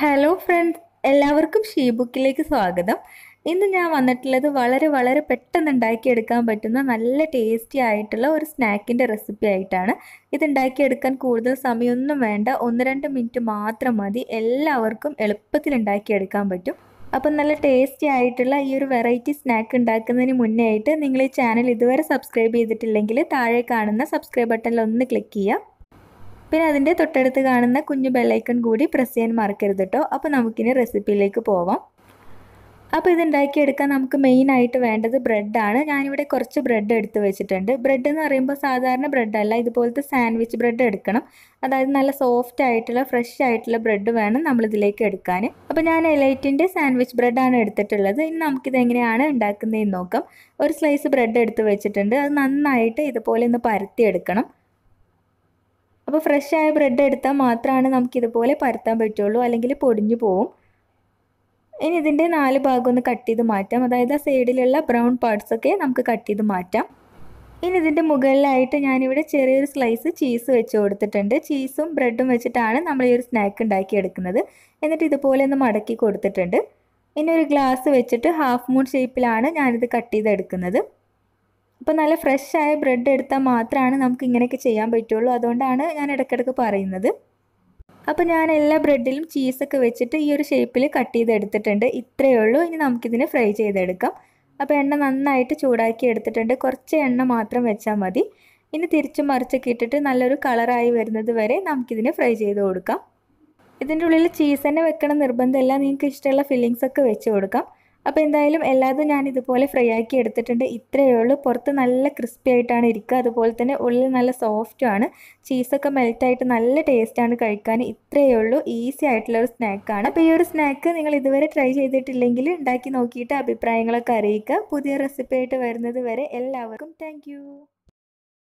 hello friends എല്ലാവർക്കും ഷീ ബുക്കിലേക്ക് സ്വാഗതം ഇന്ന് ഞാൻ വന്നിട്ടുള്ളത് വളരെ വളരെ പെട്ടെന്ന് ഉണ്ടാക്കിയെടുക്കാൻ പറ്റുന്ന നല്ല ടേസ്റ്റി ആയിട്ടുള്ള ഒരു സ്നാക്കിൻ്റെ റെസിപ്പി ആയിട്ടാണ് ഇതുണ്ടാക്കിയെടുക്കാൻ കൂടുതൽ സമയമൊന്നും വേണ്ട ഒന്ന് രണ്ട് മിനിറ്റ് മാത്രം മതി എല്ലാവർക്കും എളുപ്പത്തിൽ ഉണ്ടാക്കിയെടുക്കാൻ പറ്റും അപ്പം നല്ല ടേസ്റ്റി ആയിട്ടുള്ള ഈ ഒരു വെറൈറ്റി സ്നാക്ക് ഉണ്ടാക്കുന്നതിന് മുന്നേ ആയിട്ട് നിങ്ങൾ ഈ ചാനൽ ഇതുവരെ സബ്സ്ക്രൈബ് ചെയ്തിട്ടില്ലെങ്കിൽ താഴെ കാണുന്ന സബ്സ്ക്രൈബ് ബട്ടണിൽ ഒന്ന് ക്ലിക്ക് ചെയ്യുക പിന്നെ അതിൻ്റെ തൊട്ടടുത്ത് കാണുന്ന കുഞ്ഞു ബെല്ലൈക്കൺ കൂടി പ്രസ് ചെയ്യാൻ മറക്കരുത് കേട്ടോ അപ്പോൾ നമുക്കിനി റെസിപ്പിയിലേക്ക് പോവാം അപ്പോൾ ഇതുണ്ടാക്കിയെടുക്കാൻ നമുക്ക് മെയിൻ ആയിട്ട് വേണ്ടത് ബ്രെഡാണ് ഞാനിവിടെ കുറച്ച് ബ്രെഡ് എടുത്ത് വെച്ചിട്ടുണ്ട് ബ്രെഡ് എന്ന് പറയുമ്പോൾ സാധാരണ ബ്രെഡല്ല ഇതുപോലത്തെ സാൻഡ്വിച്ച് ബ്രെഡ് എടുക്കണം അതായത് നല്ല സോഫ്റ്റ് ആയിട്ടുള്ള ഫ്രഷ് ആയിട്ടുള്ള ബ്രെഡ് വേണം നമ്മളിതിലേക്ക് എടുക്കാൻ അപ്പോൾ ഞാൻ എലൈറ്റിൻ്റെ സാൻഡ്വിച്ച് ബ്രെഡാണ് എടുത്തിട്ടുള്ളത് ഇനി നമുക്കിത് എങ്ങനെയാണ് ഉണ്ടാക്കുന്നതെന്ന് നോക്കാം ഒരു സ്ലൈസ് ബ്രെഡ് എടുത്ത് വെച്ചിട്ടുണ്ട് അത് നന്നായിട്ട് ഇതുപോലെ ഒന്ന് പരത്തിയെടുക്കണം അപ്പോൾ ഫ്രഷായ ബ്രെഡ് എടുത്താൽ മാത്രമാണ് നമുക്കിതുപോലെ പരത്താൻ പറ്റുള്ളൂ അല്ലെങ്കിൽ പൊടിഞ്ഞു പോവും ഇനി ഇതിൻ്റെ നാല് ഭാഗം ഒന്ന് കട്ട് ചെയ്ത് മാറ്റാം അതായത് ആ സൈഡിലുള്ള ബ്രൗൺ പാർട്സൊക്കെ നമുക്ക് കട്ട് ചെയ്ത് മാറ്റാം ഇനി ഇതിൻ്റെ മുകളിലായിട്ട് ഞാനിവിടെ ചെറിയൊരു സ്ലൈസ് ചീസ് വെച്ച് കൊടുത്തിട്ടുണ്ട് ചീസും ബ്രെഡും വെച്ചിട്ടാണ് നമ്മൾ ഈ ഒരു സ്നാക്ക് ഉണ്ടാക്കിയെടുക്കുന്നത് എന്നിട്ട് ഇതുപോലെ ഒന്ന് മടക്കി കൊടുത്തിട്ടുണ്ട് ഇനി ഒരു ഗ്ലാസ് വെച്ചിട്ട് ഹാഫ് മൂൺ ഷേപ്പിലാണ് ഞാനിത് കട്ട് ചെയ്തെടുക്കുന്നത് അപ്പോൾ നല്ല ഫ്രഷ് ആയ ബ്രെഡ് എടുത്താൽ മാത്രമാണ് നമുക്ക് ഇങ്ങനെയൊക്കെ ചെയ്യാൻ പറ്റുള്ളൂ അതുകൊണ്ടാണ് ഞാൻ ഇടയ്ക്കിടയ്ക്ക് പറയുന്നത് അപ്പോൾ ഞാൻ എല്ലാ ബ്രെഡിലും ചീസൊക്കെ വെച്ചിട്ട് ഈ ഒരു ഷേപ്പിൽ കട്ട് ചെയ്തെടുത്തിട്ടുണ്ട് ഇത്രയേ ഉള്ളൂ ഇനി നമുക്കിതിന് ഫ്രൈ ചെയ്തെടുക്കാം അപ്പോൾ എണ്ണ നന്നായിട്ട് ചൂടാക്കി എടുത്തിട്ടുണ്ട് കുറച്ച് എണ്ണ മാത്രം വെച്ചാൽ മതി ഇനി തിരിച്ചു മറിച്ചൊക്കെ ഇട്ടിട്ട് നല്ലൊരു കളറായി വരുന്നത് വരെ നമുക്കിതിനെ ഫ്രൈ ചെയ്ത് കൊടുക്കാം ഇതിൻ്റെ ഉള്ളിൽ ചീസ് തന്നെ വെക്കണം നിർബന്ധമല്ല നിങ്ങൾക്ക് ഇഷ്ടമുള്ള ഫില്ലിങ്സൊക്കെ ഒക്കെ വെച്ച് കൊടുക്കാം അപ്പോൾ എന്തായാലും എല്ലാതും ഞാൻ ഇതുപോലെ ഫ്രൈ ആക്കി എടുത്തിട്ടുണ്ട് ഇത്രയേ ഉള്ളൂ പുറത്ത് നല്ല ക്രിസ്പി ആയിട്ടാണ് ഇരിക്കുക അതുപോലെ തന്നെ ഉള്ളിൽ നല്ല സോഫ്റ്റുമാണ് ചീസൊക്കെ മെൽറ്റായിട്ട് നല്ല ടേസ്റ്റാണ് കഴിക്കാൻ ഇത്രയേ ഉള്ളൂ ഈസി ആയിട്ടുള്ള ഒരു സ്നാക്കാണ് അപ്പോൾ ഈ ഒരു സ്നാക്ക് നിങ്ങൾ ഇതുവരെ ട്രൈ ചെയ്തിട്ടില്ലെങ്കിൽ ഉണ്ടാക്കി നോക്കിയിട്ട് അഭിപ്രായങ്ങളൊക്കെ അറിയിക്കുക പുതിയ റെസിപ്പി ആയിട്ട് വരുന്നത് വരെ എല്ലാവർക്കും താങ്ക്